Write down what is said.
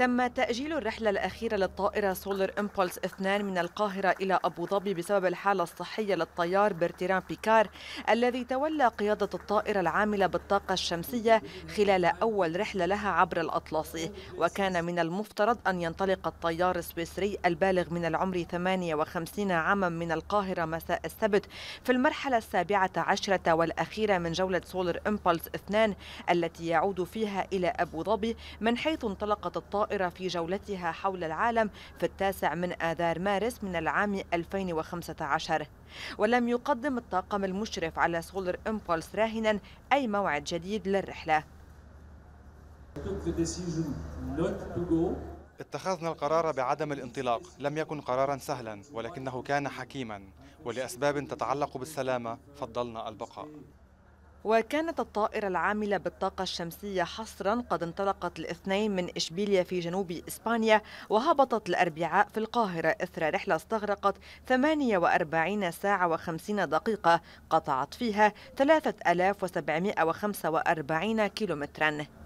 تم تأجيل الرحلة الأخيرة للطائرة سولر إمبولس 2 من القاهرة إلى أبو ظبي بسبب الحالة الصحية للطيار برتيران بيكار الذي تولى قيادة الطائرة العاملة بالطاقة الشمسية خلال أول رحلة لها عبر الأطلسي وكان من المفترض أن ينطلق الطيار السويسري البالغ من العمر 58 عاما من القاهرة مساء السبت في المرحلة السابعة عشرة والأخيرة من جولة سولر إمبولس 2 التي يعود فيها إلى أبو ظبي من حيث انطلقت الطائرة الطائرة في جولتها حول العالم في التاسع من آذار مارس من العام 2015 ولم يقدم الطاقم المشرف على سولر إمبولس راهنا أي موعد جديد للرحلة اتخذنا القرار بعدم الانطلاق لم يكن قرارا سهلا ولكنه كان حكيما ولأسباب تتعلق بالسلامة فضلنا البقاء وكانت الطائرة العاملة بالطاقة الشمسية حصرا قد انطلقت الاثنين من إشبيليا في جنوب إسبانيا وهبطت الأربعاء في القاهرة إثر رحلة استغرقت 48 ساعة و50 دقيقة قطعت فيها 3745 كيلومترا